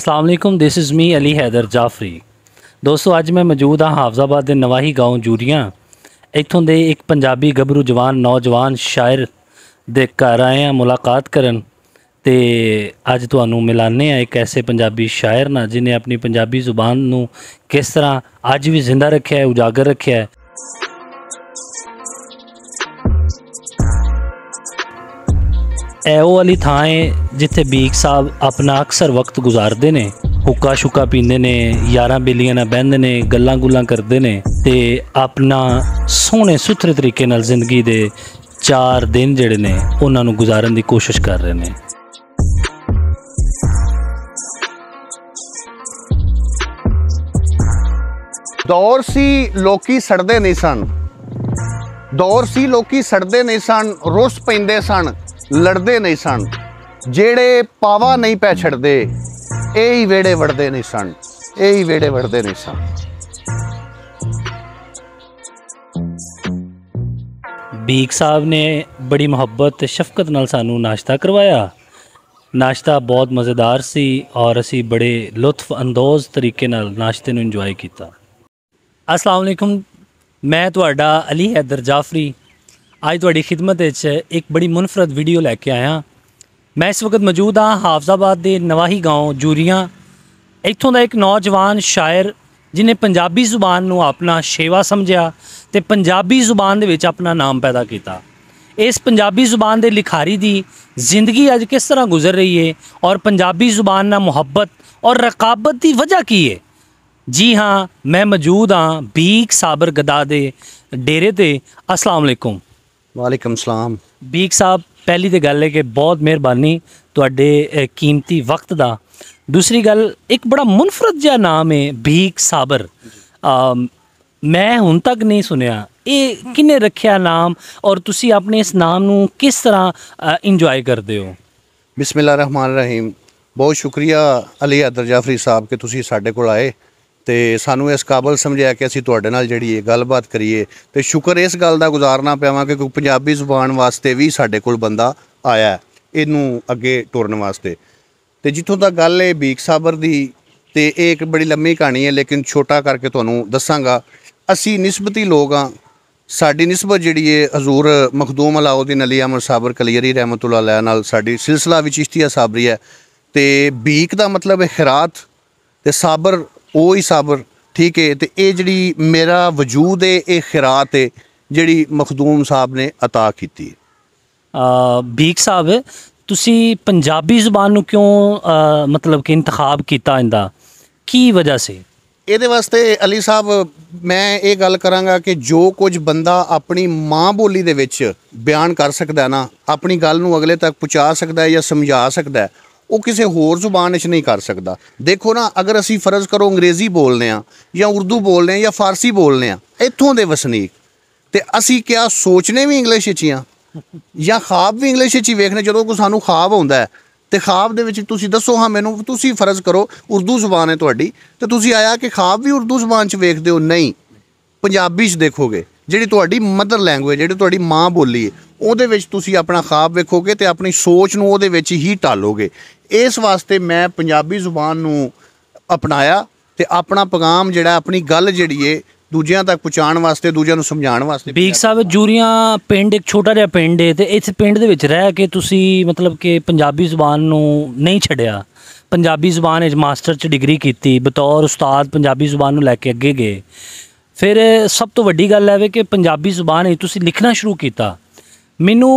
ਅਸਲਾਮ ਅਲੈਕੁਮ this is me Ali Haider Jafri ਦੋਸਤੋ ਅੱਜ ਮੈਂ ਮੌਜੂਦ ਹਾਂ ਹਾਫਜ਼ਾਬਾਦ ਦੇ ਨਵਾਹੀ گاؤں ਜੂਰੀਆਂ ਇੱਥੋਂ ਦੇ ਇੱਕ ਪੰਜਾਬੀ ਗੱਭਰੂ ਜਵਾਨ ਨੌਜਵਾਨ ਸ਼ਾਇਰ ਦੇ ਘਰ ਆਏ ਹਾਂ ਮੁਲਾਕਾਤ ਕਰਨ ਤੇ ਅੱਜ ਤੁਹਾਨੂੰ ਮਿਲਾਨੇ ਆ ਇੱਕ ਐਸੇ ਪੰਜਾਬੀ ਸ਼ਾਇਰ ਨਾਲ ਜਿਨੇ ਆਪਣੀ ਪੰਜਾਬੀ ਜ਼ੁਬਾਨ ਨੂੰ ਕਿਸ ਤਰ੍ਹਾਂ ਅੱਜ ਵੀ ਜ਼ਿੰਦਾ ਰੱਖਿਆ ਹੈ ਉਜਾਗਰ ਰੱਖਿਆ ਹੈ ਇਹ ਉਹ ਵਾਲੀ ਥਾਂ ਹੈ ਜਿੱਥੇ ਬੀਕ ਸਾਹਿਬ ਆਪਣਾ ਅਕਸਰ ਵਕਤ ਗੁਜ਼ਾਰਦੇ ਨੇ ਹੁੱਕਾ ਸ਼ੁੱਕਾ ਪੀਂਦੇ ਨੇ ਯਾਰਾਂ ਬੇਲੀਆਂ ਨਾਲ ਬਹਿੰਦੇ ਨੇ ਗੱਲਾਂ ਗੁੱਲਾਂ ਕਰਦੇ ਨੇ ਤੇ ਆਪਣਾ ਸੋਹਣੇ ਸੁਥਰੇ ਤਰੀਕੇ ਨਾਲ ਜ਼ਿੰਦਗੀ ਦੇ 4 ਦਿਨ ਜਿਹੜੇ ਨੇ ਉਹਨਾਂ ਨੂੰ ਗੁਜ਼ਾਰਨ ਦੀ ਕੋਸ਼ਿਸ਼ ਕਰ ਰਹੇ ਨੇ ਦੌਰ ਸੀ ਲੋਕੀ ਸੜਦੇ ਨਹੀਂ ਸਨ ਦੌਰ ਸੀ ਲੋਕੀ ਸੜਦੇ ਨਹੀਂ ਸਨ ਰੁੱਸ ਪੈਂਦੇ ਸਨ ਲੜਦੇ ਨਹੀਂ ਸਨ ਜਿਹੜੇ ਪਾਵਾ ਨਹੀਂ ਪੈ ਛੜਦੇ ਇਹ ਹੀ ਵੇੜੇ ਵੜਦੇ ਨਹੀਂ ਸਨ ਇਹ ਹੀ ਵੇੜੇ ਵੜਦੇ ਨਹੀਂ ਸਨ ਬੀਕ ਸਾਹਿਬ ਨੇ ਬੜੀ ਮੁਹੱਬਤ ਸ਼ਫਕਤ ਨਾਲ ਸਾਨੂੰ ਨਾਸ਼ਤਾ ਕਰਵਾਇਆ ਨਾਸ਼ਤਾ ਬਹੁਤ ਮਜ਼ੇਦਾਰ ਸੀ ਔਰ ਅਸੀਂ ਬੜੇ ਲੁਤਫ ਅੰਦੋਜ਼ ਤਰੀਕੇ ਨਾਲ ਨਾਸ਼ਤੇ ਨੂੰ ਇੰਜੋਏ ਕੀਤਾ ਅਸਲਾਮ ਅਲੈਕੁਮ ਮੈਂ ਤੁਹਾਡਾ ਅਲੀ ਹੈਦਰ ਜਾਫਰੀ ਅੱਜ ਤੁਹਾਡੀ ਖidmat ਵਿੱਚ ਇੱਕ ਬੜੀ ਮੁਨਫਰਦ ਵੀਡੀਓ ਲੈ ਕੇ ਆਇਆ ਮੈਂ ਇਸ ਵਕਤ ਮੌਜੂਦ ਹਾਂ ਹਾਫਜ਼ਾਬਾਦ ਦੇ ਨਵਾਹੀ گاؤں ਜੂਰੀਆਂ ਇੱਥੋਂ ਦਾ ਇੱਕ ਨੌਜਵਾਨ ਸ਼ਾਇਰ ਜਿਨੇ ਪੰਜਾਬੀ ਜ਼ੁਬਾਨ ਨੂੰ ਆਪਣਾ ਸ਼ੇਵਾ ਸਮਝਿਆ ਤੇ ਪੰਜਾਬੀ ਜ਼ੁਬਾਨ ਦੇ ਵਿੱਚ ਆਪਣਾ ਨਾਮ ਪੈਦਾ ਕੀਤਾ ਇਸ ਪੰਜਾਬੀ ਜ਼ੁਬਾਨ ਦੇ ਲਿਖਾਰੀ ਦੀ ਜ਼ਿੰਦਗੀ ਅੱਜ ਕਿਸ ਤਰ੍ਹਾਂ ਗੁਜ਼ਰ ਰਹੀ ਹੈ ਔਰ ਪੰਜਾਬੀ ਜ਼ੁਬਾਨ ਨਾਲ ਮੁਹੱਬਤ ਔਰ ਰਕਾਬਤ ਦੀ ਵਜ੍ਹਾ ਕੀ ਹੈ ਜੀ ਹਾਂ ਮੈਂ ਮੌਜੂਦ ਹਾਂ ਬੀਕ ਸਾਬਰ ਗਦਾ ਦੇ ਡੇਰੇ ਤੇ ਅਸਲਾਮ ਅਲੈਕੁਮ ਵਾਲੇਕਮ ਸਲਾਮ ਬੀਕ ਸਾਹਿਬ ਪਹਿਲੀ ਤੇ ਗੱਲ ਹੈ ਕਿ ਬਹੁਤ ਮਿਹਰਬਾਨੀ ਤੁਹਾਡੇ ਕੀਮਤੀ ਵਕਤ ਦਾ ਦੂਸਰੀ ਗੱਲ ਇੱਕ ਬੜਾ ਮੁਨਫਰਦ ਜਿਹਾ ਨਾਮ ਹੈ ਭੀਖ ਸਾਬਰ ਮੈਂ ਹੁਣ ਤੱਕ ਨਹੀਂ ਸੁਣਿਆ ਇਹ ਕਿਨੇ ਰੱਖਿਆ ਨਾਮ ਔਰ ਤੁਸੀਂ ਆਪਣੇ ਇਸ ਨਾਮ ਨੂੰ ਕਿਸ ਤਰ੍ਹਾਂ ਇੰਜੋਏ ਕਰਦੇ ਹੋ ਬਿਸਮਿਲ੍ਲਾ ਰਹਿਮਾਨ ਰਹੀਮ ਬਹੁਤ ਸ਼ੁਕਰੀਆ ਅਲੀ ਅਦਰ ਜਾਫਰੀ ਸਾਹਿਬ ਕਿ ਤੁਸੀਂ ਸਾਡੇ ਕੋਲ ਆਏ ਤੇ ਸਾਨੂੰ ਇਸ ਕਾਬਲ ਸਮਝਿਆ ਕਿ ਅਸੀਂ ਤੁਹਾਡੇ ਨਾਲ ਜਿਹੜੀ ਇਹ ਗੱਲਬਾਤ ਕਰੀਏ ਤੇ ਸ਼ੁਕਰ ਇਸ ਗੱਲ ਦਾ ਗੁਜ਼ਾਰਨਾ ਪਿਆਵਾਂ ਕਿ ਕੋਈ ਪੰਜਾਬੀ ਜ਼ੁਬਾਨ ਵਾਸਤੇ ਵੀ ਸਾਡੇ ਕੋਲ ਬੰਦਾ ਆਇਆ ਇਹਨੂੰ ਅੱਗੇ ਟੁਰਨ ਵਾਸਤੇ ਤੇ ਜਿੱਥੋਂ ਤੱਕ ਗੱਲ ਹੈ ਬੀਕ ਸਾਬਰ ਦੀ ਤੇ ਇਹ ਇੱਕ ਬੜੀ ਲੰਮੀ ਕਹਾਣੀ ਹੈ ਲੇਕਿਨ ਛੋਟਾ ਕਰਕੇ ਤੁਹਾਨੂੰ ਦੱਸਾਂਗਾ ਅਸੀਂ ਨਿਸਬਤੀ ਲੋਕ ਆ ਸਾਡੀ ਨਿਸਬਤ ਜਿਹੜੀ ਹੈ ਹਜ਼ੂਰ ਮਖਦੂਮ ਅਲਾਉਦੀਨ ਅਲੀ ਅਮਰ ਸਾਬਰ ਕਲੀਅਰੀ ਰਹਿਮਤੁਲਾ ਅਲੈਹ ਨਾਲ ਸਾਡੀ ਸਿਲਸਿਲਾ ਵਿੱਚ ਇਸ਼ਤੀਆ ਸਾਬਰੀ ਹੈ ਤੇ ਬੀਕ ਦਾ ਮਤਲਬ ਹੈ ਖਿਰਾਤ ਤੇ ਸਾਬਰ ਉਹ ਹੀ ਸਬਰ ਠੀਕ ਹੈ ਤੇ ਇਹ ਜਿਹੜੀ ਮੇਰਾ ਵਜੂਦ ਹੈ ਇਹ ਖਿਰਾਤ ਹੈ ਜਿਹੜੀ ਮਖਦੂਮ ਸਾਹਿਬ ਨੇ عطا ਕੀਤੀ ਆ ਬੀਕ ਸਾਹਿਬ ਤੁਸੀਂ ਪੰਜਾਬੀ ਜ਼ੁਬਾਨ ਨੂੰ ਕਿਉਂ ਮਤਲਬ ਕਿ ਇੰਤਖਾਬ ਕੀਤਾ ਇਹਦਾ ਕੀ ਵਜ੍ਹਾ ਸੀ ਇਹਦੇ ਵਾਸਤੇ ਅਲੀ ਸਾਹਿਬ ਮੈਂ ਇਹ ਗੱਲ ਕਰਾਂਗਾ ਕਿ ਜੋ ਕੁਝ ਬੰਦਾ ਆਪਣੀ ਮਾਂ ਬੋਲੀ ਦੇ ਵਿੱਚ ਬਿਆਨ ਕਰ ਸਕਦਾ ਨਾ ਆਪਣੀ ਗੱਲ ਨੂੰ ਅਗਲੇ ਤੱਕ ਪਹੁੰਚਾ ਸਕਦਾ ਹੈ ਜਾਂ ਸਮਝਾ ਸਕਦਾ ਹੈ ਉਹ ਕਿਸੇ ਹੋਰ ਜ਼ੁਬਾਨ ਵਿੱਚ ਨਹੀਂ ਕਰ ਸਕਦਾ ਦੇਖੋ ਨਾ ਅਗਰ ਅਸੀਂ ਫਰਜ਼ ਕਰੋ ਅੰਗਰੇਜ਼ੀ ਬੋਲਨੇ ਆ ਜਾਂ ਉਰਦੂ ਬੋਲਨੇ ਆ ਜਾਂ ਫਾਰਸੀ ਬੋਲਨੇ ਆ ਇੱਥੋਂ ਦੇ ਵਸਨੀਕ ਤੇ ਅਸੀਂ ਕਿਆ ਸੋਚਨੇ ਵੀ ਇੰਗਲਿਸ਼ ਵਿੱਚ ਹੀ ਆ ਜਾਂ ਖਾਬ ਵੀ ਇੰਗਲਿਸ਼ ਵਿੱਚ ਹੀ ਵੇਖਨੇ ਜਦੋਂ ਕੋ ਸਾਨੂੰ ਖਾਬ ਆਉਂਦਾ ਤੇ ਖਾਬ ਦੇ ਵਿੱਚ ਤੁਸੀਂ ਦੱਸੋ ਹਾਂ ਮੈਨੂੰ ਤੁਸੀਂ ਫਰਜ਼ ਕਰੋ ਉਰਦੂ ਜ਼ੁਬਾਨ ਹੈ ਤੁਹਾਡੀ ਤੇ ਤੁਸੀਂ ਆਇਆ ਕਿ ਖਾਬ ਵੀ ਉਰਦੂ ਜ਼ੁਬਾਨ 'ਚ ਵੇਖਦੇ ਹੋ ਨਹੀਂ ਪੰਜਾਬੀ 'ਚ ਦੇਖੋਗੇ ਜਿਹੜੀ ਤੁਹਾਡੀ ਮਦਰ ਲੈਂਗੁਏਜ ਜਿਹੜੀ ਤੁਹਾਡੀ ਮਾਂ ਬੋਲੀ ਹੈ ਉਹਦੇ ਵਿੱਚ ਤੁਸੀਂ ਆਪਣਾ ਖਾਬ ਵੇਖੋਗੇ ਤੇ ਆਪਣੀ ਸੋਚ ਨੂੰ ਉਹਦੇ ਵਿੱਚ ਹੀ ਟਾਲੋਗੇ ਇਸ ਵਾਸਤੇ ਮੈਂ ਪੰਜਾਬੀ ਜ਼ੁਬਾਨ ਨੂੰ ਅਪਣਾਇਆ ਤੇ ਆਪਣਾ ਪੈਗਾਮ ਜਿਹੜਾ ਆਪਣੀ ਗੱਲ ਜਿਹੜੀ ਏ ਦੂਜਿਆਂ ਤੱਕ ਪਹੁੰਚਾਉਣ ਵਾਸਤੇ ਦੂਜਿਆਂ ਨੂੰ ਸਮਝਾਉਣ ਵਾਸਤੇ ਬੀਕ ਸਾਹਿਬ ਜੂਰੀਆਂ ਪਿੰਡ ਇੱਕ ਛੋਟਾ ਜਿਹਾ ਪਿੰਡ ਏ ਤੇ ਇਸ ਪਿੰਡ ਦੇ ਵਿੱਚ ਰਹਿ ਕੇ ਤੁਸੀਂ ਮਤਲਬ ਕਿ ਪੰਜਾਬੀ ਜ਼ੁਬਾਨ ਨੂੰ ਨਹੀਂ ਛੱਡਿਆ ਪੰਜਾਬੀ ਜ਼ੁਬਾਨ ਵਿੱਚ ਮਾਸਟਰ ਚ ਡਿਗਰੀ ਕੀਤੀ ਬਤੌਰ ਉਸਤਾਦ ਪੰਜਾਬੀ ਜ਼ੁਬਾਨ ਨੂੰ ਲੈ ਕੇ ਅੱਗੇ ਗਏ ਫਿਰ ਸਭ ਤੋਂ ਵੱਡੀ ਗੱਲ ਹੈ ਕਿ ਪੰਜਾਬੀ ਜ਼ੁਬਾਨ ਹੀ ਤੁਸੀਂ ਲਿਖਣਾ ਸ਼ੁਰੂ ਕੀਤਾ ਮੈਨੂੰ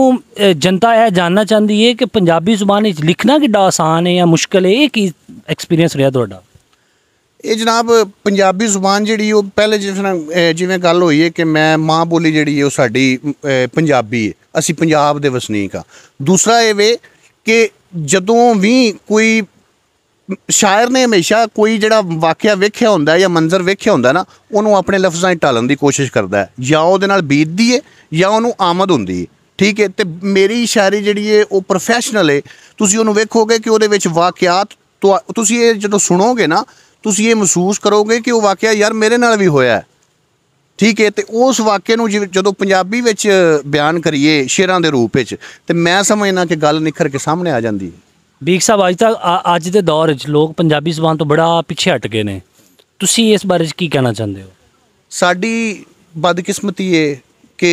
ਜਨਤਾ ਇਹ ਜਾਨਣਾ ਚਾਹੁੰਦੀ ਹੈ ਕਿ ਪੰਜਾਬੀ ਜ਼ੁਬਾਨ ਵਿੱਚ ਲਿਖਣਾ ਕਿੱਡਾ ਆਸਾਨ ਹੈ ਜਾਂ ਮੁਸ਼ਕਲ ਹੈ ਇਹ ਕੀ ਐਕਸਪੀਰੀਅੰਸ ਰਿਹਾ ਤੁਹਾਡਾ ਇਹ ਜਨਾਬ ਪੰਜਾਬੀ ਜ਼ੁਬਾਨ ਜਿਹੜੀ ਉਹ ਪਹਿਲੇ ਜਿਵੇਂ ਜਿਵੇਂ ਗੱਲ ਹੋਈ ਹੈ ਕਿ ਮੈਂ ਮਾਂ ਬੋਲੀ ਜਿਹੜੀ ਹੈ ਉਹ ਸਾਡੀ ਪੰਜਾਬੀ ਹੈ ਅਸੀਂ ਪੰਜਾਬ ਦੇ ਵਸਨੀਕ ਆ ਦੂਸਰਾ ਇਹ ਵੇ ਕਿ ਜਦੋਂ ਵੀ ਕੋਈ ਸ਼ਾਇਰ ਨੇ ਹਮੇਸ਼ਾ ਕੋਈ ਜਿਹੜਾ ਵਾਕਿਆ ਵੇਖਿਆ ਹੁੰਦਾ ਜਾਂ ਮੰਜ਼ਰ ਵੇਖਿਆ ਹੁੰਦਾ ਨਾ ਉਹਨੂੰ ਆਪਣੇ ਲਫ਼ਜ਼ਾਂ 'ਚ ਢਾਲਣ ਦੀ ਕੋਸ਼ਿਸ਼ ਕਰਦਾ ਹੈ ਜਾਂ ਉਹਦੇ ਨਾਲ ਬੀਤਦੀ ਏ ਜਾਂ ਉਹਨੂੰ ਆਮਦ ਹੁੰਦੀ ਏ ਠੀਕ ਹੈ ਤੇ ਮੇਰੀ ਸ਼ਾਇਰੀ ਜਿਹੜੀ ਏ ਉਹ ਪ੍ਰੋਫੈਸ਼ਨਲ ਏ ਤੁਸੀਂ ਉਹਨੂੰ ਵੇਖੋਗੇ ਕਿ ਉਹਦੇ ਵਿੱਚ ਵਾਕਿਆਤ ਤੁਸੀਂ ਇਹ ਜਦੋਂ ਸੁਣੋਗੇ ਨਾ ਤੁਸੀਂ ਇਹ ਮਹਿਸੂਸ ਕਰੋਗੇ ਕਿ ਉਹ ਵਾਕਿਆ ਯਾਰ ਮੇਰੇ ਨਾਲ ਵੀ ਹੋਇਆ ਹੈ ਠੀਕ ਹੈ ਤੇ ਉਸ ਵਾਕਿਆ ਨੂੰ ਜਦੋਂ ਪੰਜਾਬੀ ਵਿੱਚ ਬਿਆਨ ਕਰੀਏ ਸ਼ੇਰਾਂ ਦੇ ਰੂਪ ਵਿੱਚ ਤੇ ਮੈਂ ਸਮਝਣਾ ਕਿ ਗੱਲ ਨਿਖਰ ਕੇ ਸਾਹਮਣੇ ਆ ਜਾਂਦੀ ਹੈ ਬੀਕ ਸਾਹਿਬ ਅੱਜ ਤੱਕ ਅੱਜ ਦੇ ਦੌਰ ਵਿੱਚ ਲੋਕ ਪੰਜਾਬੀ ਜ਼ਬਾਨ ਤੋਂ ਬੜਾ ਪਿੱਛੇ ਹਟ ਗਏ ਨੇ ਤੁਸੀਂ ਇਸ ਬਾਰੇ ਕੀ ਕਹਿਣਾ ਚਾਹੁੰਦੇ ਹੋ ਸਾਡੀ ਬਦਕਿਸਮਤੀ ਏ ਕਿ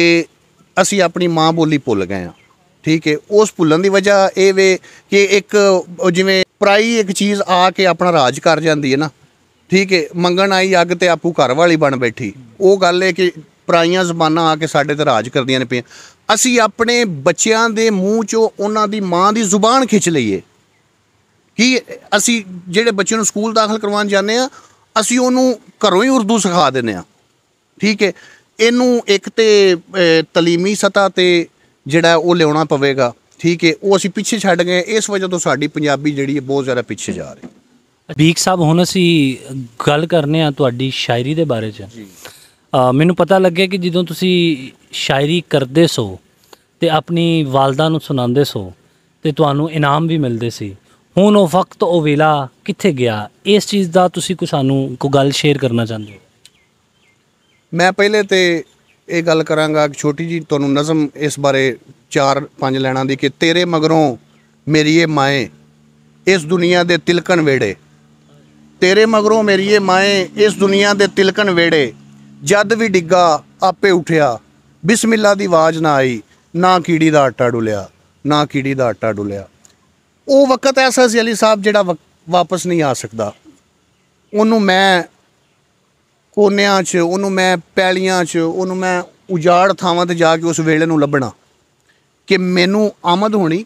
ਅਸੀਂ ਆਪਣੀ ਮਾਂ ਬੋਲੀ ਭੁੱਲ ਗਏ ਆ ਠੀਕ ਹੈ ਉਸ ਭੁੱਲਣ ਦੀ ਵਜ੍ਹਾ ਇਹ ਵੇ ਕਿ ਇੱਕ ਉਹ ਜਿਵੇਂ ਪਰਾਈ ਇੱਕ ਚੀਜ਼ ਆ ਕੇ ਆਪਣਾ ਰਾਜ ਕਰ ਜਾਂਦੀ ਹੈ ਨਾ ਠੀਕ ਹੈ ਮੰਗਣ ਆਈ ਅੱਗ ਤੇ ਆਪੂ ਘਰ ਵਾਲੀ ਬਣ ਬੈਠੀ ਉਹ ਗੱਲ ਏ ਕਿ ਪਰਾਈਆਂ ਜ਼ਬਾਨਾਂ ਆ ਕੇ ਸਾਡੇ ਤੇ ਰਾਜ ਕਰਦੀਆਂ ਨੇ ਪਈਆਂ ਅਸੀਂ ਆਪਣੇ ਬੱਚਿਆਂ ਦੇ ਮੂੰਹ ਚੋਂ ਉਹਨਾਂ ਦੀ ਮਾਂ ਦੀ ਜ਼ੁਬਾਨ ਖਿੱਚ ਲਈਏ ਕਿ ਅਸੀਂ ਜਿਹੜੇ ਬੱਚੇ ਨੂੰ ਸਕੂਲ ਦਾਖਲ ਕਰਵਾਉਣ ਜਾਂਦੇ ਆ ਅਸੀਂ ਉਹਨੂੰ ਘਰੋਂ ਹੀ ਉਰਦੂ ਸਿਖਾ ਦਿੰਦੇ ਆ ਠੀਕ ਹੈ ਇਹਨੂੰ ਇੱਕ ਤੇ ਤਾਲੀਮੀ ਸਤਾ ਤੇ ਜਿਹੜਾ ਉਹ ਲਿਆਉਣਾ ਪਵੇਗਾ ਠੀਕ ਹੈ ਉਹ ਅਸੀਂ ਪਿੱਛੇ ਛੱਡ ਗਏ ਇਸ ਵਜ੍ਹਾ ਤੋਂ ਸਾਡੀ ਪੰਜਾਬੀ ਜਿਹੜੀ ਹੈ ਬਹੁਤ ਜ਼ਿਆਦਾ ਪਿੱਛੇ ਜਾ ਰਹੀ ਹੈ ਬੀਕ ਸਾਹਿਬ ਹੁਣ ਅਸੀਂ ਗੱਲ ਕਰਨੇ ਆ ਤੁਹਾਡੀ ਸ਼ਾਇਰੀ ਦੇ ਬਾਰੇ ਚ ਜੀ ਮੈਨੂੰ ਪਤਾ ਲੱਗਿਆ ਕਿ ਜਦੋਂ ਤੁਸੀਂ ਸ਼ਾਇਰੀ ਕਰਦੇ ਸੋ ਤੇ ਆਪਣੀ ਵਾਲਦਾ ਨੂੰ ਸੁਣਾਉਂਦੇ ਸੋ ਤੇ ਤੁਹਾਨੂੰ ਇਨਾਮ ਵੀ ਮਿਲਦੇ ਸੀ ਹੁਣ ਉਹ ਵਕਤ ਉਹ ਵੇਲਾ ਕਿੱਥੇ ਗਿਆ ਇਸ ਚੀਜ਼ ਦਾ ਤੁਸੀਂ ਕੋ ਸਾਨੂੰ ਕੋ ਗੱਲ ਸ਼ੇਅਰ ਕਰਨਾ ਚਾਹੁੰਦੇ ਹੋ ਮੈਂ ਪਹਿਲੇ ਤੇ ਇਹ ਗੱਲ ਕਰਾਂਗਾ ਕਿ ਛੋਟੀ ਜੀ ਤੁਹਾਨੂੰ ਨਜ਼ਮ ਇਸ ਬਾਰੇ ਚਾਰ ਪੰਜ ਲੈਣਾ ਦੀ ਕਿ ਤੇਰੇ ਮਗਰੋਂ ਮੇਰੀ ਇਹ ਮਾਏ ਇਸ ਦੁਨੀਆ ਦੇ ਤਿਲਕਣ ਵੇੜੇ ਤੇਰੇ ਮਗਰੋਂ ਮੇਰੀ ਇਹ ਮਾਏ ਇਸ ਦੁਨੀਆ ਦੇ ਤਿਲਕਣ ਵੇੜੇ ਜਦ ਵੀ ਡਿੱਗਾ ਆਪੇ ਉਠਿਆ ਬਿਸਮਿਲ੍ਲਾ ਦੀ ਆਵਾਜ਼ ਨਾ ਆਈ ਨਾ ਕੀੜੀ ਦਾ ਆਟਾ ਡੁਲਿਆ ਨਾ ਕੀੜੀ ਦਾ ਆਟਾ ਡੁਲਿਆ ਉਹ ਵਕਤ ਐਸਾ ਸੀ ਅਲੀ ਸਾਹਿਬ ਜਿਹੜਾ ਵਾਪਸ ਨਹੀਂ ਆ ਸਕਦਾ ਉਹਨੂੰ ਮੈਂ ਕੋਨਿਆਂ 'ਚ ਉਹਨੂੰ ਮੈਂ ਪੈਲੀਆਂ 'ਚ ਉਹਨੂੰ ਮੈਂ ਉਜਾੜ ਥਾਵਾਂ ਤੇ ਜਾ ਕੇ ਉਸ ਵੇਲੇ ਨੂੰ ਲੱਭਣਾ ਕਿ ਮੈਨੂੰ ਆਮਦ ਹੋਣੀ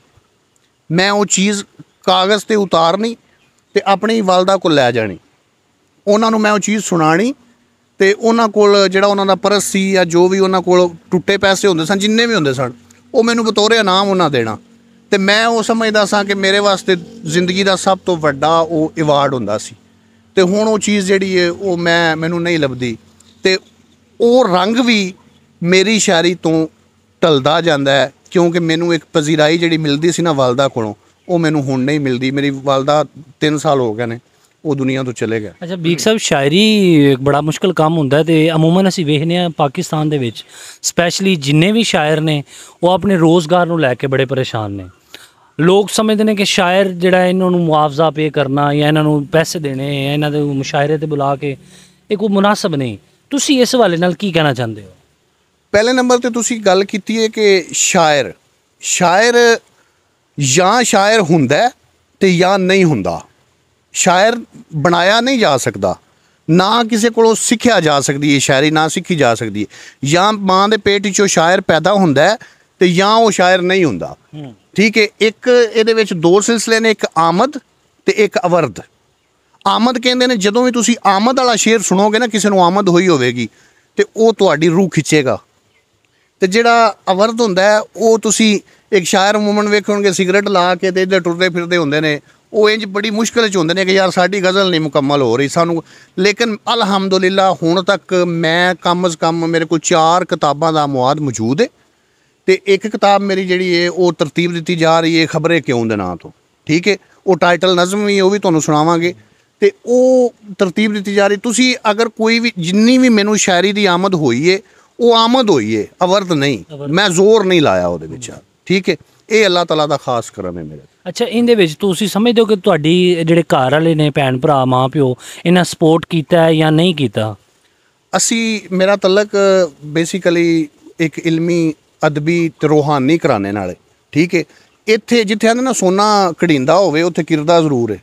ਮੈਂ ਉਹ ਚੀਜ਼ ਕਾਗਜ਼ ਤੇ ਉਤਾਰਨੀ ਤੇ ਆਪਣੀ ਵਲਦਾ ਕੋਲ ਲੈ ਜਾਣੀ ਉਹਨਾਂ ਨੂੰ ਮੈਂ ਉਹ ਚੀਜ਼ ਸੁਣਾਣੀ ਤੇ ਉਹਨਾਂ ਕੋਲ ਜਿਹੜਾ ਉਹਨਾਂ ਦਾ ਪਰਸ ਸੀ ਜਾਂ ਜੋ ਵੀ ਉਹਨਾਂ ਕੋਲ ਟੁੱਟੇ ਪੈਸੇ ਹੁੰਦੇ ਸਨ ਜਿੰਨੇ ਵੀ ਹੁੰਦੇ ਸਨ ਉਹ ਮੈਨੂੰ ਬਤੌਰ ਇਨਾਮ ਉਹਨਾਂ ਦੇਣਾ ਤੇ ਮੈਂ ਉਹ ਸਮਝਦਾ ਸਾਂ ਕਿ ਮੇਰੇ ਵਾਸਤੇ ਜ਼ਿੰਦਗੀ ਦਾ ਸਭ ਤੋਂ ਵੱਡਾ ਉਹ ਅਵਾਰਡ ਹੁੰਦਾ ਸੀ ਤੇ ਹੁਣ ਉਹ ਚੀਜ਼ ਜਿਹੜੀ ਹੈ ਉਹ ਮੈਂ ਮੈਨੂੰ ਨਹੀਂ ਲੱਭਦੀ ਤੇ ਉਹ ਰੰਗ ਵੀ ਮੇਰੀ ਸ਼ਾਇਰੀ ਤੋਂ ਟਲਦਾ ਜਾਂਦਾ ਹੈ ਕਿਉਂਕਿ ਮੈਨੂੰ ਇੱਕ ਪਜ਼ੀਰਾਈ ਜਿਹੜੀ ਮਿਲਦੀ ਸੀ ਨਾ ਵਾਲਦਾ ਕੋਲੋਂ ਉਹ ਮੈਨੂੰ ਹੁਣ ਨਹੀਂ ਮਿਲਦੀ ਮੇਰੀ ਵਾਲਦਾ 3 ਸਾਲ ਹੋ ਗਏ ਨੇ ਉਹ ਦੁਨੀਆ ਤੋਂ ਚਲੇ ਗਏ ਅੱਛਾ ਬੀਕ ਸਾਹਿਬ ਸ਼ਾਇਰੀ ਇੱਕ ਬੜਾ ਮੁਸ਼ਕਲ ਕੰਮ ਹੁੰਦਾ ਤੇ ਅਮੂਮਨ ਅਸੀਂ ਵੇਖਨੇ ਆ ਪਾਕਿਸਤਾਨ ਦੇ ਵਿੱਚ ਸਪੈਸ਼ਲੀ ਜਿੰਨੇ ਵੀ ਸ਼ਾਇਰ ਨੇ ਉਹ ਆਪਣੇ ਰੋਜ਼ਗਾਰ ਨੂੰ ਲੈ ਕੇ ਬੜੇ ਪਰੇਸ਼ਾਨ ਨੇ ਲੋਕ ਸਮਝਦੇ ਨੇ ਕਿ ਸ਼ਾਇਰ ਜਿਹੜਾ ਇਹਨਾਂ ਨੂੰ ਮੁਆਵਜ਼ਾ ਪੇ ਕਰਨਾ ਜਾਂ ਇਹਨਾਂ ਨੂੰ ਪੈਸੇ ਦੇਣੇ ਜਾਂ ਇਹਨਾਂ ਦੇ ਮੁਸ਼ਾਇਰੇ ਤੇ ਬੁਲਾ ਕੇ ਇਹ ਕੋਈ ਮناسب ਨਹੀਂ ਤੁਸੀਂ ਇਸ ਹਵਾਲੇ ਨਾਲ ਕੀ ਕਹਿਣਾ ਚਾਹੁੰਦੇ ਹੋ ਪਹਿਲੇ ਨੰਬਰ ਤੇ ਤੁਸੀਂ ਗੱਲ ਕੀਤੀ ਹੈ ਕਿ ਸ਼ਾਇਰ ਸ਼ਾਇਰ ਜਾਂ ਸ਼ਾਇਰ ਹੁੰਦਾ ਤੇ ਜਾਂ ਨਹੀਂ ਹੁੰਦਾ ਸ਼ਾਇਰ ਬਣਾਇਆ ਨਹੀਂ ਜਾ ਸਕਦਾ ਨਾ ਕਿਸੇ ਕੋਲੋਂ ਸਿੱਖਿਆ ਜਾ ਸਕਦੀ ਹੈ ਸ਼ਾਇਰੀ ਨਾ ਸਿੱਖੀ ਜਾ ਸਕਦੀ ਹੈ ਜਾਂ ਮਾਂ ਦੇ ਪੇਟ ਵਿੱਚੋਂ ਸ਼ਾਇਰ ਪੈਦਾ ਹੁੰਦਾ ਤੇ ਜਾਂ ਉਹ ਸ਼ਾਇਰ ਨਹੀਂ ਹੁੰਦਾ ਠੀਕ ਹੈ ਇੱਕ ਇਹਦੇ ਵਿੱਚ ਦੋ ਸਿਲਸਲੇ ਨੇ ਇੱਕ ਆਮਦ ਤੇ ਇੱਕ ਅਵਰਦ ਆਮਦ ਕਹਿੰਦੇ ਨੇ ਜਦੋਂ ਵੀ ਤੁਸੀਂ ਆਮਦ ਵਾਲਾ ਸ਼ੇਰ ਸੁਣੋਗੇ ਨਾ ਕਿਸੇ ਨੂੰ ਆਮਦ ਹੋਈ ਹੋਵੇਗੀ ਤੇ ਉਹ ਤੁਹਾਡੀ ਰੂਹ ਖਿੱਚੇਗਾ ਤੇ ਜਿਹੜਾ ਅਵਰਦ ਹੁੰਦਾ ਉਹ ਤੁਸੀਂ ਇੱਕ ਸ਼ਾਇਰ ਮੂਮਨ ਵੇਖੋਗੇ ਸਿਗਰਟ ਲਾ ਕੇ ਤੇ ਇੱਧਰ ਟੁਰਦੇ ਫਿਰਦੇ ਹੁੰਦੇ ਨੇ ਉਹ ਇੰਜ ਬੜੀ ਮੁਸ਼ਕਲ 'ਚ ਹੁੰਦੇ ਨੇ ਕਿ ਯਾਰ ਸਾਡੀ ਗਜ਼ਲ ਨਹੀਂ ਮੁਕੰਮਲ ਹੋ ਰਹੀ ਸਾਨੂੰ ਲੇਕਿਨ ਅਲਹਮਦੁਲਿਲਾ ਹੁਣ ਤੱਕ ਮੈਂ ਕਮ ਕਮ ਮੇਰੇ ਕੋਲ ਚਾਰ ਕਿਤਾਬਾਂ ਦਾ ਮੁਆਦ ਮੌਜੂਦ ਹੈ ਤੇ ਇੱਕ ਕਿਤਾਬ ਮੇਰੀ ਜਿਹੜੀ ਹੈ ਉਹ ਤਰਤੀਬ ਦਿੱਤੀ ਜਾ ਰਹੀ ਹੈ ਖਬਰੇ ਕਿਉਂ ਦੇ ਨਾਂ ਤੋਂ ਠੀਕ ਹੈ ਉਹ ਟਾਈਟਲ ਨਜ਼ਮ ਵੀ ਉਹ ਵੀ ਤੁਹਾਨੂੰ ਸੁਣਾਵਾਂਗੇ ਤੇ ਉਹ ਤਰਤੀਬ ਦਿੱਤੀ ਜਾ ਰਹੀ ਤੁਸੀਂ ਅਗਰ ਕੋਈ ਵੀ ਜਿੰਨੀ ਵੀ ਮੈਨੂੰ ਸ਼ਾਇਰੀ ਦੀ ਆਮਦ ਹੋਈ ਹੈ ਉਹ ਆਮਦ ਹੋਈ ਹੈ ਅਵਰਤ ਨਹੀਂ ਮੈਂ ਜ਼ੋਰ ਨਹੀਂ ਲਾਇਆ ਉਹਦੇ ਵਿੱਚ ਠੀਕ ਹੈ ਇਹ ਅੱਲਾਹ ਤਾਲਾ ਦਾ ਖਾਸ ਕਰਮ ਹੈ ਮੇਰੇ ਅੱਛਾ ਇਹਦੇ ਵਿੱਚ ਤੁਸੀਂ ਸਮਝਦੇ ਹੋ ਕਿ ਤੁਹਾਡੀ ਜਿਹੜੇ ਘਰ ਵਾਲੇ ਨੇ ਭੈਣ ਭਰਾ ਮਾਂ ਪਿਓ ਇਹਨਾਂ ਸਪੋਰਟ ਕੀਤਾ ਹੈ ਜਾਂ ਨਹੀਂ ਕੀਤਾ ਅਸੀਂ ਮੇਰਾ ਤਲਕ ਬੇਸਿਕਲੀ ਇੱਕ ਇਲਮੀ ਅਦਬੀ ਤੇ ਰੋਹਾਨੀ ਕਰਾਣੇ ਨਾਲੇ ਠੀਕ ਹੈ ਇੱਥੇ ਜਿੱਥੇ ਆਂਦੇ ਨਾ ਸੋਨਾ ਕਢਿੰਦਾ ਹੋਵੇ ਉੱਥੇ ਕਿਰਦਾ ਜ਼ਰੂਰ ਹੈ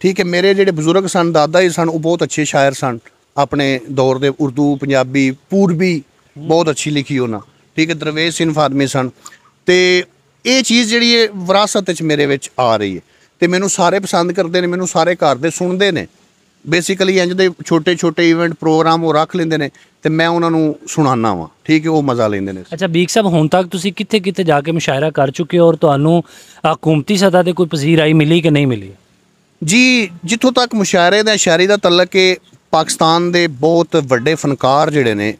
ਠੀਕ ਹੈ ਮੇਰੇ ਜਿਹੜੇ ਬਜ਼ੁਰਗ ਸਨ ਦਾਦਾ ਜੀ ਸਨ ਉਹ ਬਹੁਤ ਅੱਛੇ ਸ਼ਾਇਰ ਸਨ ਆਪਣੇ ਦੌਰ ਦੇ ਉਰਦੂ ਪੰਜਾਬੀ ਪੂਰਬੀ ਬਹੁਤ ਅੱਛੀ ਲਿਖੀ ਉਹਨਾਂ ਠੀਕ ਹੈ ਦਰਵੇਸ਼ ਸਿੰਘ ਫਾਦਮੀ ਸਨ ਤੇ ਇਹ ਚੀਜ਼ ਜਿਹੜੀ ਹੈ ਵਿਰਾਸਤ ਵਿੱਚ ਮੇਰੇ ਵਿੱਚ ਆ ਰਹੀ ਹੈ ਤੇ ਮੈਨੂੰ ਸਾਰੇ ਪਸੰਦ ਕਰਦੇ ਨੇ ਮੈਨੂੰ ਸਾਰੇ ਘਰ ਦੇ ਸੁਣਦੇ ਨੇ ਬੇਸਿਕਲੀ ਇੰਜ ਦੇ ਛੋਟੇ ਛੋਟੇ ਇਵੈਂਟ ਪ੍ਰੋਗਰਾਮ ਉਹ ਰੱਖ ਲੈਂਦੇ ਨੇ ਤੇ ਮੈਂ ਉਹਨਾਂ ਨੂੰ ਸੁਣਾਉਣਾ ਵਾਂ ਠੀਕ ਹੈ ਉਹ ਮਜ਼ਾ ਲੈਂਦੇ ਨੇ ਅੱਛਾ ਬੀਕ ਸਾਹਿਬ ਹੁਣ ਤੱਕ ਤੁਸੀਂ ਕਿੱਥੇ ਕਿੱਥੇ ਜਾ ਕੇ ਮੁਸ਼ਾਇਰਾ ਕਰ ਚੁੱਕੇ ਹੋ ਔਰ ਤੁਹਾਨੂੰ ਹਕੂਮਤੀ ਸਤਾ ਦੇ ਕੋਈ ਪਜ਼ੀਰ ਆਈ ਮਿਲੀ ਕਿ ਨਹੀਂ ਮਿਲੀ ਜੀ ਜਿੱਥੋਂ ਤੱਕ ਮੁਸ਼ਾਇਰੇ ਦਾ ਸ਼ਾਇਰੀ ਦਾ ਤਲਕ ਹੈ ਪਾਕਿਸਤਾਨ ਦੇ ਬਹੁਤ ਵੱਡੇ ਫਨਕਾਰ ਜਿਹੜੇ ਨੇ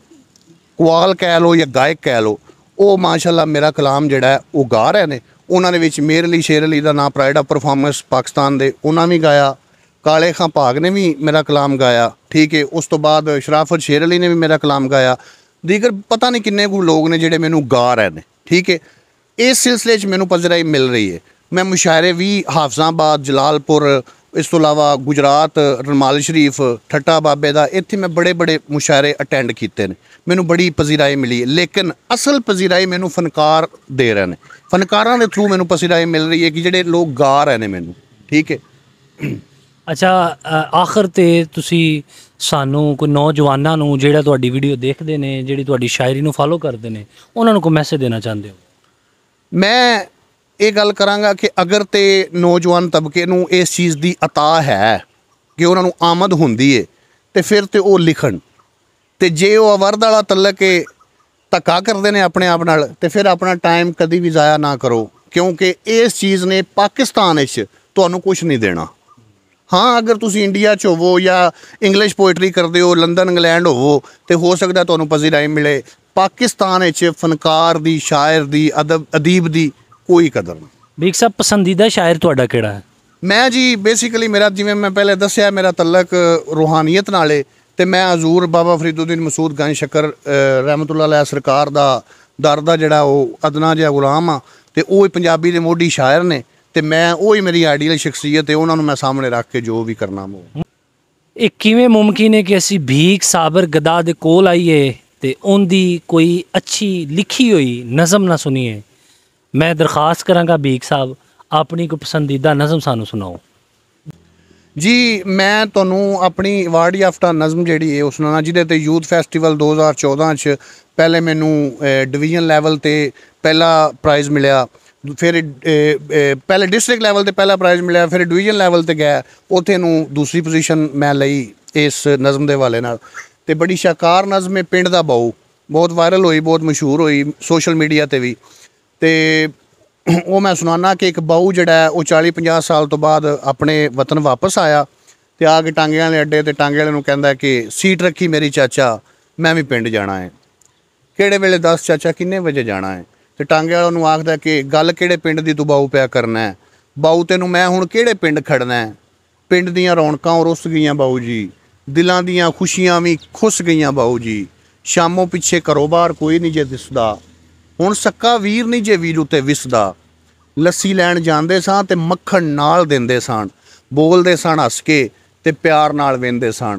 ਕੁਆਲ ਕਹਿ ਲੋ ਜਾਂ ਗਾਇਕ ਕਹਿ ਲੋ ਉਹ ਮਾਸ਼ਾਅੱਲਾ ਮੇਰਾ ਕਲਾਮ ਜਿਹੜਾ ਉਹ ਗਾ ਰਹੇ ਨੇ ਉਹਨਾਂ ਦੇ ਵਿੱਚ ਮੇਰ ਅਲੀ ਸ਼ੇਰ ਅਲੀ ਦਾ ਨਾਮ ਪ੍ਰਾਈਡ ਆਫ ਪਰਫਾਰਮੈਂਸ ਪਾਕਿਸਤਾਨ ਦੇ ਉਹਨਾਂ ਵੀ ਗਾਇਆ ਕਾਲੇ ਖਾਂ ਭਾਗ ਨੇ ਵੀ ਮੇਰਾ ਕਲਾਮ ਗਾਇਆ ਠੀਕ ਹੈ ਉਸ ਤੋਂ ਬਾਅਦ ਸ਼ਰਾਫਤ ਸ਼ੇਰ ਅਲੀ ਨੇ ਵੀ ਮੇਰਾ ਕਲਾਮ ਗਾਇਆ ਦੀਗਰ ਪਤਾ ਨਹੀਂ ਕਿੰਨੇ ਕੁ ਲੋਕ ਨੇ ਜਿਹੜੇ ਮੈਨੂੰ ਗਾ ਰਹੇ ਨੇ ਠੀਕ ਹੈ ਇਸ ਸਿਲਸਿਲੇ 'ਚ ਮੈਨੂੰ ਪਜ਼ਰਾਈ ਮਿਲ ਰਹੀ ਹੈ ਮੈਂ ਮੁਸ਼ਾਇਰੇ ਵੀ ਹਾਫਜ਼ਾਬਾਦ ਜਲਾਲਪੁਰ ਇਸ ਤੋਂ ਇਲਾਵਾ ਗੁਜਰਾਤ ਰਣਮਾਲ ਸ਼ਰੀਫ ਠੱਟਾ ਬਾਬੇ ਦਾ ਇੱਥੇ ਮੈਂ ਬੜੇ ਬੜੇ ਮੁਸ਼ਾਇਰੇ ਅਟੈਂਡ ਕੀਤੇ ਨੇ ਮੈਨੂੰ ਬੜੀ ਪਜ਼ੀਰਾਈ ਮਿਲੀ ਲੇਕਿਨ ਅਸਲ ਪਜ਼ੀਰਾਈ ਮੈਨੂੰ ਫਨਕਾਰ ਦੇ ਰਹੇ ਨੇ ਫਨਕਾਰਾਂ ਦੇ ਥਰੂ ਮੈਨੂੰ ਪਜ਼ੀਰਾਈ ਮਿਲ ਰਹੀ ਹੈ ਕਿ ਜਿਹੜੇ ਲੋਕ ਗਾ ਰਹੇ ਨੇ ਮੈਨੂੰ ਠੀਕ ਹੈ ਅੱਛਾ ਆਖਰ ਤੇ ਤੁਸੀਂ ਸਾਨੂੰ ਕੋਈ ਨੌਜਵਾਨਾਂ ਨੂੰ ਜਿਹੜਾ ਤੁਹਾਡੀ ਵੀਡੀਓ ਦੇਖਦੇ ਨੇ ਜਿਹੜੀ ਤੁਹਾਡੀ ਸ਼ਾਇਰੀ ਨੂੰ ਫਾਲੋ ਕਰਦੇ ਨੇ ਉਹਨਾਂ ਨੂੰ ਕੋਈ ਮੈਸੇਜ ਦੇਣਾ ਚਾਹੁੰਦੇ ਹੋ ਮੈਂ ਇਹ ਗੱਲ ਕਰਾਂਗਾ ਕਿ ਅਗਰ ਤੇ ਨੌਜਵਾਨ ਤਬਕੇ ਨੂੰ ਇਸ ਚੀਜ਼ ਦੀ ਅਤਾ ਹੈ ਕਿ ਉਹਨਾਂ ਨੂੰ ਆਮਦ ਹੁੰਦੀ ਏ ਤੇ ਫਿਰ ਤੇ ਉਹ ਲਿਖਣ ਤੇ ਜੇ ਉਹ ਅਵਰਦ ਵਾਲਾ ਤਲਕ ਏ ਧੱਕਾ ਕਰਦੇ ਨੇ ਆਪਣੇ ਆਪ ਨਾਲ ਤੇ ਫਿਰ ਆਪਣਾ ਟਾਈਮ ਕਦੀ ਵੀ ਜ਼ਾਇਆ ਨਾ ਕਰੋ ਕਿਉਂਕਿ ਇਸ ਚੀਜ਼ ਨੇ ਪਾਕਿਸਤਾਨ ਵਿੱਚ ਤੁਹਾਨੂੰ ਕੁਝ ਨਹੀਂ ਦੇਣਾ ਹਾਂ ਅਗਰ ਤੁਸੀਂ ਇੰਡੀਆ ਚ ਹੋਵੋ ਜਾਂ ਇੰਗਲਿਸ਼ ਪੋਇਟਰੀ ਕਰਦੇ ਹੋ ਲੰਡਨ ਇੰਗਲੈਂਡ ਹੋਵੋ ਤੇ ਹੋ ਸਕਦਾ ਤੁਹਾਨੂੰ ਪਜ਼ੀਰਾਈ ਮਿਲੇ ਪਾਕਿਸਤਾਨ ਵਿੱਚ ਫਨਕਾਰ ਦੀ ਸ਼ਾਇਰ ਦੀ ਅਦਬ ਅਦੀਬ ਦੀ ਕੋਈ ਕਦਰ ਨਹੀਂ ਬੀਕ ਸਾਹਿਬ ਪਸੰਦੀਦਾ ਸ਼ਾਇਰ ਤੁਹਾਡਾ ਕਿਹੜਾ ਹੈ ਮੈਂ ਜੀ ਬੇਸਿਕਲੀ ਮੇਰਾ ਜਿਵੇਂ ਮੈਂ ਪਹਿਲੇ ਦੱਸਿਆ ਮੇਰਾ ਤਲਕ ਰੂਹਾਨੀਅਤ ਨਾਲੇ ਤੇ ਮੈਂ ਹਜ਼ੂਰ ਬਾਬਾ ਫਰੀਦੁਦੀਨ ਮਸੂਦ ਗਾਂ ਸ਼ਕਰ ਰਹਿਮਤੁਲਲਾਹ ਅਲੈ ਸਰਕਾਰ ਦਾ ਦਰ ਦਾ ਜਿਹੜਾ ਉਹ ਅਦਨਾ ਜਿਹਾ ਗੁਲਾਮ ਆ ਤੇ ਉਹ ਪੰਜਾਬੀ ਦੇ ਮੋਢੀ ਸ਼ਾਇਰ ਨੇ ਤੇ ਮੈਂ ਉਹ ਹੀ ਮੇਰੀ ਆਈਡੀਅਲ ਸ਼ਖਸੀਅਤ ਹੈ ਉਹਨਾਂ ਨੂੰ ਮੈਂ ਸਾਹਮਣੇ ਰੱਖ ਕੇ ਜੋ ਵੀ ਕਰਨਾ ਮੋ ਇਹ ਕਿਵੇਂ ਮੁਮਕਿਨ ਹੈ ਕਿ ਅਸੀਂ ਭੀਖ ਸਾਬਰ ਗਦਾ ਦੇ ਕੋਲ ਆਈਏ ਤੇ ਉਹਦੀ ਕੋਈ ਅੱਛੀ ਲਿਖੀ ਹੋਈ ਨਜ਼ਮ ਨਾ ਸੁਣੀਏ ਮੈਂ ਦਰਖਾਸਤ ਕਰਾਂਗਾ ਬੀਕ ਸਾਹਿਬ ਆਪਣੀ ਕੋ ਪਸੰਦੀਦਾ ਨਜ਼ਮ ਸਾਨੂੰ ਸੁਣਾਓ ਜੀ ਮੈਂ ਤੁਹਾਨੂੰ ਆਪਣੀ ਵਾਰਡੀ ਆਫਟਾ ਨਜ਼ਮ ਜਿਹੜੀ ਹੈ ਉਸ ਨਾਲ ਜਿਹਦੇ ਤੇ ਯੂਥ ਫੈਸਟੀਵਲ 2014 ਚ ਪਹਿਲੇ ਮੈਨੂੰ ਡਿਵੀਜ਼ਨ ਲੈਵਲ ਤੇ ਪਹਿਲਾ ਪ੍ਰਾਈਜ਼ ਮਿਲਿਆ ਫਿਰ ਪਹਿਲੇ ਡਿਸਟ੍ਰਿਕਟ ਲੈਵਲ ਤੇ ਪਹਿਲਾ ਪ੍ਰਾਈਜ਼ ਮਿਲਿਆ ਫਿਰ ਡਿਵੀਜ਼ਨ ਲੈਵਲ ਤੇ ਗਿਆ ਉਥੇ ਨੂੰ ਦੂਸਰੀ ਪੋਜੀਸ਼ਨ ਮੈਂ ਲਈ ਇਸ ਨਜ਼ਮ ਦੇ ਵਾਲੇ ਨਾਲ ਤੇ ਬੜੀ ਸ਼ਾਕਾਰ ਨਜ਼ਮ ਹੈ ਪਿੰਡ ਦਾ ਬਾਉ ਬਹੁਤ ਵਾਇਰਲ ਹੋਈ ਬਹੁਤ ਮਸ਼ਹੂਰ ਹੋਈ ਸੋਸ਼ਲ ਮੀਡੀਆ ਤੇ ਵੀ ਤੇ ਉਹ ਮੈਂ ਸੁਣਾਉਣਾ ਕਿ ਇੱਕ ਬਾਉ ਜਿਹੜਾ ਉਹ 40 50 ਸਾਲ ਤੋਂ ਬਾਅਦ ਆਪਣੇ ਵਤਨ ਵਾਪਸ ਆਇਆ ਤੇ ਆ ਕੇ ਟਾਂਗੇ ਵਾਲੇ ਅੱਡੇ ਤੇ ਟਾਂਗੇ ਵਾਲੇ ਨੂੰ ਕਹਿੰਦਾ ਕਿ ਸੀਟ ਰੱਖੀ ਮੇਰੀ ਚਾਚਾ ਮੈਂ ਵੀ ਪਿੰਡ ਜਾਣਾ ਹੈ ਕਿਹੜੇ ਵੇਲੇ ਦੱਸ ਚਾਚਾ ਕਿੰਨੇ ਵਜੇ ਜਾਣਾ ਹੈ ਤੇ ਟਾਂਗੇ ਵਾਲਾ ਨੂੰ ਆਖਦਾ ਕਿ ਗੱਲ ਕਿਹੜੇ ਪਿੰਡ ਦੀ ਤੂੰ ਬਾਉ ਪਿਆ ਕਰਨਾ ਹੈ ਬਾਉ ਤੈਨੂੰ ਮੈਂ ਹੁਣ ਕਿਹੜੇ ਪਿੰਡ ਖੜਨਾ ਹੈ ਪਿੰਡ ਦੀਆਂ ਰੌਣਕਾਂ ਰੁੱਸ ਗਈਆਂ ਬਾਉ ਜੀ ਦਿਲਾਂ ਦੀਆਂ ਖੁਸ਼ੀਆਂ ਵੀ ਖੁੱਸ ਗਈਆਂ ਬਾਉ ਜੀ ਸ਼ਾਮੋਂ ਪਿੱਛੇ ਕਾਰੋਬਾਰ ਕੋਈ ਨਹੀਂ ਜੇ ਦਿਸਦਾ ਹੁਣ ਸੱਕਾ ਵੀਰ ਨਹੀਂ ਜੇ ਵੀਰ ਉਤੇ ਵਿਸਦਾ ਲੱਸੀ ਲੈਣ ਜਾਂਦੇ ਸਾਂ ਤੇ ਮੱਖਣ ਨਾਲ ਦਿੰਦੇ ਸਾਂ ਬੋਲਦੇ ਸਾਂ ਹੱਸ ਕੇ ਤੇ ਪਿਆਰ ਨਾਲ ਵੇਂਦੇ ਸਾਂ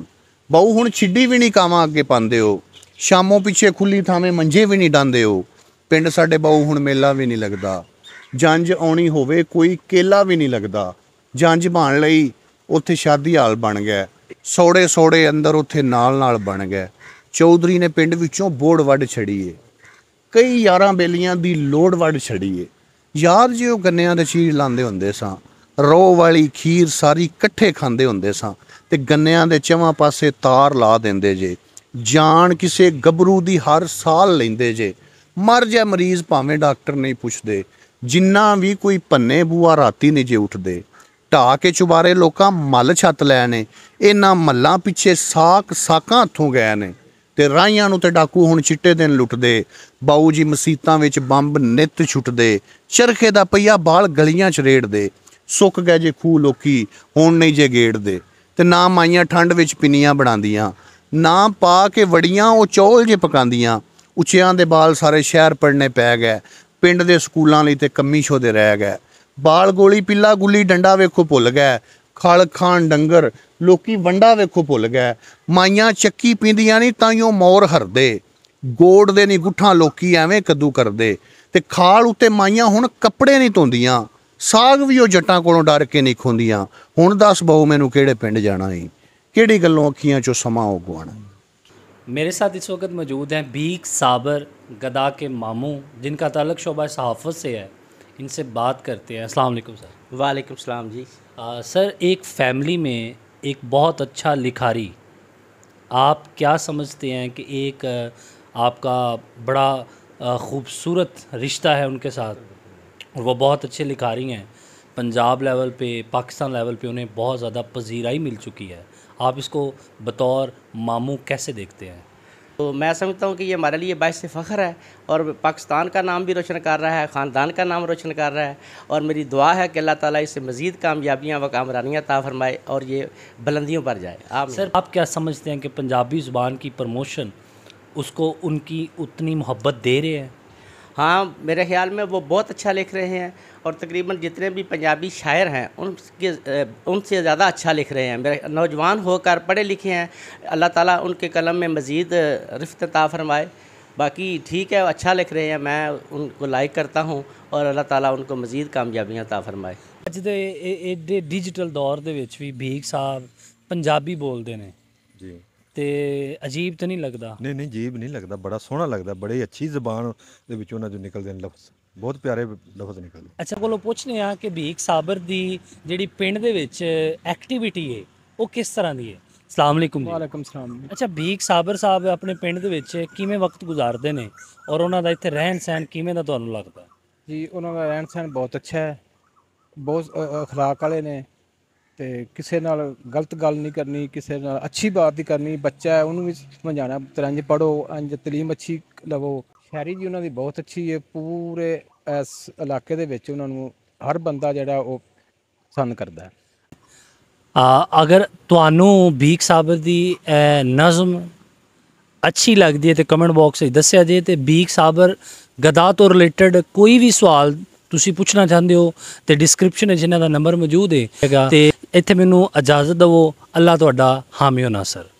ਬਹੁ ਹੁਣ ਛਿੱਡੀ ਵੀ ਨਹੀਂ ਕਾਵਾਂ ਅੱਗੇ ਪਾਉਂਦੇ ਹੋ ਸ਼ਾਮੋਂ ਪਿੱਛੇ ਖੁੱਲੀ ਥਾਵੇਂ ਮੰਜੇ ਵੀ ਨਹੀਂ ਡਾਂਦੇ ਹੋ ਪਿੰਡ ਸਾਡੇ ਬਹੁ ਹੁਣ ਮੇਲਾ ਵੀ ਨਹੀਂ ਲੱਗਦਾ ਜੰਜ ਆਉਣੀ ਹੋਵੇ ਕੋਈ ਕੇਲਾ ਵੀ ਨਹੀਂ ਲੱਗਦਾ ਜੰਜ ਬਾਣ ਲਈ ਉੱਥੇ ਸ਼ਾਦੀ ਹਾਲ ਬਣ ਗਿਆ ਸੋੜੇ ਸੋੜੇ ਅੰਦਰ ਉੱਥੇ ਨਾਲ ਨਾਲ ਬਣ ਗਿਆ ਚੌਧਰੀ ਨੇ ਪਿੰਡ ਵਿੱਚੋਂ ਬੋੜ ਵੱਢ ਛੜੀ ਏ ਕਈ ਯਾਰਾਂ ਬੇਲੀਆਂ ਦੀ ਲੋੜ ਵੜ ਛੜੀ ਏ ਯਾਰ ਜੇ ਉਹ ਗੰਨਿਆਂ ਦੇ ਚੀਰ ਲਾਂਦੇ ਹੁੰਦੇ ਸਾਂ ਰੋ ਵਾਲੀ ਖੀਰ ਸਾਰੀ ਇਕੱਠੇ ਖਾਂਦੇ ਹੁੰਦੇ ਸਾਂ ਤੇ ਗੰਨਿਆਂ ਦੇ ਚਵਾਂ ਪਾਸੇ ਤਾਰ ਲਾ ਦਿੰਦੇ ਜੇ ਜਾਨ ਕਿਸੇ ਗੱਭਰੂ ਦੀ ਹਰ ਸਾਲ ਲੈਂਦੇ ਜੇ ਮਰ ਜਾ ਮਰੀਜ਼ ਭਾਵੇਂ ਡਾਕਟਰ ਨਹੀਂ ਪੁੱਛਦੇ ਜਿੰਨਾ ਵੀ ਕੋਈ ਪੰਨੇ ਬੂਆ ਰਾਤੀ ਨਹੀਂ ਜੇ ਉੱਠਦੇ ਢਾ ਕੇ ਚੁਬਾਰੇ ਲੋਕਾਂ ਮੱਲ ਛੱਤ ਲੈਣੇ ਇਹਨਾਂ ਮੱਲਾਂ ਪਿੱਛੇ ਸਾਕ ਸਾਕਾਂ ਹੱਥੋਂ ਗਏ ਨੇ ਤੇ ਰਾਈਆਂ ਨੂੰ ਤੇ ਡਾਕੂ ਹੁਣ ਚਿੱਟੇ ਦਿਨ ਲੁੱਟਦੇ ਬਾਊ ਜੀ ਮਸੀਤਾਂ ਵਿੱਚ ਬੰਬ ਨਿਤ ਛੁੱਟਦੇ ਚਰਖੇ ਦਾ ਪਈਆ ਬਾਲ ਗਲੀਆਂ 'ਚ ਰੇੜਦੇ ਸੁੱਕ ਗਏ ਜੇ ਖੂ ਲੋਕੀ ਹੁਣ ਨਹੀਂ ਜੇ ਗੇੜਦੇ ਤੇ ਨਾ ਮਾਈਆਂ ਠੰਡ ਵਿੱਚ ਪਿੰਨੀਆਂ ਬਣਾਉਂਦੀਆਂ ਨਾ ਪਾ ਕੇ ਵੜੀਆਂ ਉਹ ਚੌਲ ਜੇ ਪਕਾਉਂਦੀਆਂ ਉੱਚਿਆਂ ਦੇ ਬਾਲ ਸਾਰੇ ਸ਼ਹਿਰ ਪੜਨੇ ਪੈ ਗਏ ਪਿੰਡ ਦੇ ਸਕੂਲਾਂ ਲਈ ਤੇ ਕੰਮੀ ਛੋਦੇ ਰਹਿ ਗਏ ਬਾਲ ਗੋਲੀ ਪਿੱਲਾ ਗੁੱਲੀ ਡੰਡਾ ਵੇਖੋ ਭੁੱਲ ਗਏ ਖਲ ਖਾਣ ਡੰਗਰ ਲੋਕੀ ਵੰਡਾ ਵੇਖੋ ਭੁੱਲ ਗਏ ਮਾਈਆਂ ਚੱਕੀ ਪੀਂਦੀਆਂ ਨਹੀਂ ਤਾਂ ਹੀ ਮੌਰ ਹਰਦੇ ਗੋੜ ਦੇ ਨਹੀਂ ਗੁੱਠਾਂ ਲੋਕੀ ਐਵੇਂ ਕੱਦੂ ਕਰਦੇ ਤੇ ਖਾਲ ਉੱਤੇ ਮਾਈਆਂ ਹੁਣ ਕੱਪੜੇ ਨਹੀਂ ਧੋਂਦੀਆਂ ਸਾਗ ਵੀ ਉਹ ਜੱਟਾਂ ਕੋਲੋਂ ਡਰ ਕੇ ਨਹੀਂ ਖੁੰਦੀਆਂ ਹੁਣ ਦੱਸ ਬਹੁ ਮੈਨੂੰ ਕਿਹੜੇ ਪਿੰਡ ਜਾਣਾ ਏ ਕਿਹੜੀ ਗੱਲੋਂ ਅੱਖੀਆਂ ਚੋਂ ਸਮਾਂ ਉਗਵਾਣਾ ਮੇਰੇ ਸਾਥ ਇਸ ਵਕਤ ਮੌਜੂਦ ਹੈ बीक ਸਾਬਰ गदा के मामू जिनका ताल्लक शोबा सहाफ़त से है इनसे ਬਾਤ ਕਰਤੇ ਹੈ अस्सलाम वालेकुम ਸਰ वालेकुम ਸਲਾਮ ਜੀ आ, सर एक फैमिली में एक बहुत अच्छा लिखारी आप क्या समझते हैं कि एक आपका बड़ा ख़ूबसूरत रिश्ता है उनके साथ और वो बहुत अच्छे लिखारी हैं पंजाब लेवल पे पाकिस्तान लेवल पे उन्हें बहुत ज़्यादा पजीराई मिल चुकी है आप इसको बतौर मामू कैसे देखते हैं तो मैं समझता हूँ कि ये हमारे लिए से फ़ख्र है और पाकिस्तान का नाम भी रोशन कर रहा है ख़ानदान का नाम रोशन कर रहा है और मेरी दुआ है कि अल्लाह ताला इससे मज़ीद कामयाबियाँ व कामरानियाँ ता फरमाए और ये बुलंदियों पर जाए आप सर आप क्या समझते हैं कि पंजाबी ज़ुबान की प्रमोशन उसको उनकी उतनी मोहब्बत दे रहे हैं हाँ मेरे ख़्याल में वो बहुत अच्छा लिख रहे हैं और तकरीबन जितने भी पंजाबी शायर हैं उनके उनसे ज़्यादा अच्छा लिख रहे हैं मेरे नौजवान होकर पढ़े लिखे हैं अल्लाह ताला उनके कलम में मज़ीद रिफ्तता फरमाए बाकी ठीक है अच्छा लिख रहे हैं मैं उनको लाइक करता हूँ और अल्लाह ताला उनको मज़ीद कामयाबियाँ ता फरमाए ਅੱਜ ਦੇ डिजिटल दौर भी भीख साहब पंजाबी बोलते हैं ਤੇ ਅਜੀਬ ਤਾਂ ਨਹੀਂ ਲੱਗਦਾ ਨਹੀਂ ਨਹੀਂ ਜੀਬ ਨਹੀਂ ਲੱਗਦਾ ਬੜਾ ਸੋਹਣਾ ਲੱਗਦਾ ਬੜੀ ਅੱਛੀ ਜ਼ਬਾਨ ਦੇ ਵਿੱਚ ਉਹਨਾਂ ਜੋ ਨਿਕਲਦੇ ਨੇ ਲਫ਼ਜ਼ ਬਹੁਤ ਪਿਆਰੇ ਲਫ਼ਜ਼ ਨਿਕਲਦੇ ਅੱਛਾ ਕੋਲੋਂ ਪੁੱਛਨੇ ਆ ਕਿ ਭੀਖ ਸਾਬਰ ਦੀ ਜਿਹੜੀ ਪਿੰਡ ਦੇ ਵਿੱਚ ਐਕਟੀਵਿਟੀ ਹੈ ਉਹ ਕਿਸ ਤਰ੍ਹਾਂ ਦੀ ਹੈ ਅਸਲਾਮ ਅਲੈਕੁਮ ਜੀ ਵਾਲੇਕਮ ਸਲਾਮ ਅੱਛਾ ਭੀਖ ਸਾਬਰ ਸਾਹਿਬ ਆਪਣੇ ਪਿੰਡ ਦੇ ਵਿੱਚ ਕਿਵੇਂ ਵਕਤ ਗੁਜ਼ਾਰਦੇ ਨੇ ਔਰ ਉਹਨਾਂ ਦਾ ਇੱਥੇ ਰਹਿਣ ਸਹਿਣ ਕਿਵੇਂ ਦਾ ਤੁਹਾਨੂੰ ਲੱਗਦਾ ਜੀ ਉਹਨਾਂ ਦਾ ਰਹਿਣ ਸਹਿਣ ਬਹੁਤ ਅੱਛਾ ਹੈ ਬਹੁਤ ਅਖਲਾਕ ਵਾਲੇ ਨੇ ਤੇ ਕਿਸੇ ਨਾਲ ਗਲਤ ਗੱਲ ਨਹੀਂ ਕਰਨੀ ਕਿਸੇ ਨਾਲ ਅੱਛੀ ਬਾਤ ਹੀ ਕਰਨੀ ਬੱਚਾ ਹੈ ਉਹਨੂੰ ਵੀ ਸਮਝਾਣਾ ਤਰੰਜ ਪੜੋ ਅੰਜ ਤਲੀਮ ਅੱਛੀ ਲਵੋ ਸ਼ਹਿਰੀ ਜੀ ਉਹਨਾਂ ਦੀ ਬਹੁਤ ਅੱਛੀ ਹੈ ਪੂਰੇ ਇਸ ਇਲਾਕੇ ਦੇ ਵਿੱਚ ਉਹਨਾਂ ਨੂੰ ਹਰ ਬੰਦਾ ਜਿਹੜਾ ਉਹ ਸਨ ਕਰਦਾ ਆ ਅਗਰ ਤੁਹਾਨੂੰ ਬੀਕ ਸਾਬਰ ਦੀ ਨਜ਼ਮ ਅੱਛੀ ਲੱਗਦੀ ਹੈ ਤੇ ਕਮੈਂਟ ਬਾਕਸ ਵਿੱਚ ਦੱਸਿਆ ਜੇ ਤੇ ਬੀਕ ਸਾਬਰ ਗਦਾ ਤੋਂ ਰਿਲੇਟਡ ਕੋਈ ਵੀ ਸਵਾਲ ਤੁਸੀਂ ਪੁੱਛਣਾ ਚਾਹੁੰਦੇ ਹੋ ਤੇ ਡਿਸਕ੍ਰਿਪਸ਼ਨ ਵਿੱਚ ਇਹਨਾਂ ਦਾ ਨੰਬਰ ਮੌਜੂਦ ਹੈ ਤੇ ਇੱਥੇ ਮੈਨੂੰ ਇਜਾਜ਼ਤ ਦਿਵੋ ਅੱਲਾ ਤੁਹਾਡਾ ਹਾਮੀ ਹੋ ਨਾਸਰ